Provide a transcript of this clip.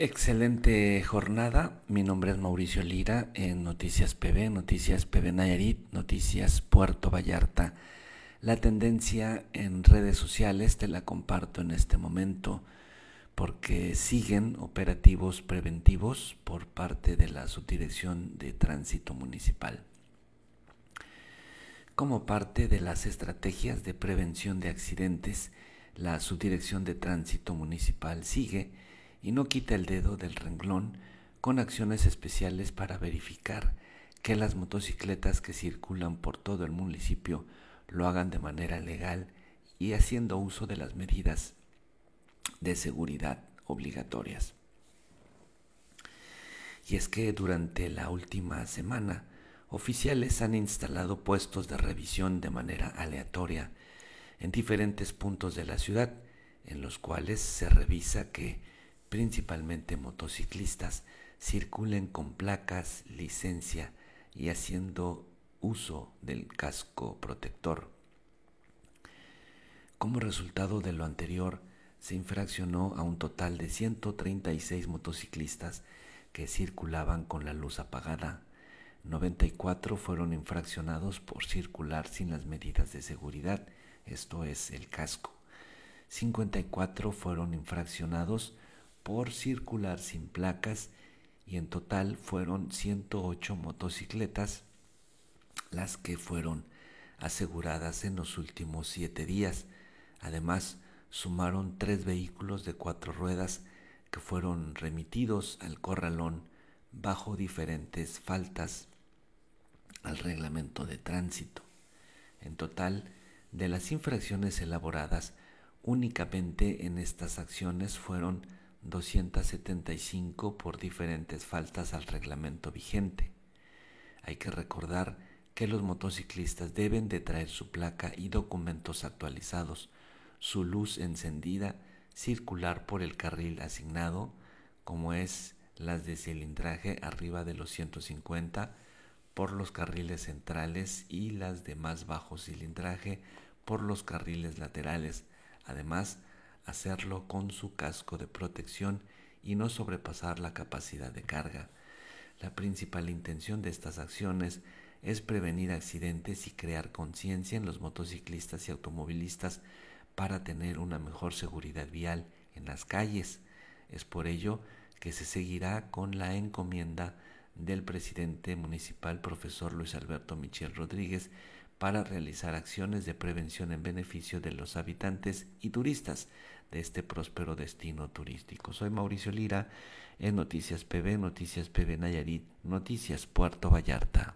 Excelente jornada. Mi nombre es Mauricio Lira en Noticias PB, Noticias PB Nayarit, Noticias Puerto Vallarta. La tendencia en redes sociales te la comparto en este momento porque siguen operativos preventivos por parte de la Subdirección de Tránsito Municipal. Como parte de las estrategias de prevención de accidentes, la Subdirección de Tránsito Municipal sigue y no quita el dedo del renglón con acciones especiales para verificar que las motocicletas que circulan por todo el municipio lo hagan de manera legal y haciendo uso de las medidas de seguridad obligatorias. Y es que durante la última semana, oficiales han instalado puestos de revisión de manera aleatoria en diferentes puntos de la ciudad, en los cuales se revisa que principalmente motociclistas, circulen con placas, licencia y haciendo uso del casco protector. Como resultado de lo anterior, se infraccionó a un total de 136 motociclistas que circulaban con la luz apagada. 94 fueron infraccionados por circular sin las medidas de seguridad, esto es el casco. 54 fueron infraccionados por circular sin placas y en total fueron 108 motocicletas las que fueron aseguradas en los últimos siete días. Además, sumaron tres vehículos de cuatro ruedas que fueron remitidos al corralón bajo diferentes faltas al reglamento de tránsito. En total, de las infracciones elaboradas, únicamente en estas acciones fueron 275 por diferentes faltas al reglamento vigente. Hay que recordar que los motociclistas deben de traer su placa y documentos actualizados, su luz encendida, circular por el carril asignado, como es las de cilindraje arriba de los 150 por los carriles centrales y las de más bajo cilindraje por los carriles laterales. Además, hacerlo con su casco de protección y no sobrepasar la capacidad de carga. La principal intención de estas acciones es prevenir accidentes y crear conciencia en los motociclistas y automovilistas para tener una mejor seguridad vial en las calles. Es por ello que se seguirá con la encomienda del presidente municipal profesor Luis Alberto Michel Rodríguez para realizar acciones de prevención en beneficio de los habitantes y turistas de este próspero destino turístico. Soy Mauricio Lira en Noticias PB, Noticias PB Nayarit, Noticias Puerto Vallarta.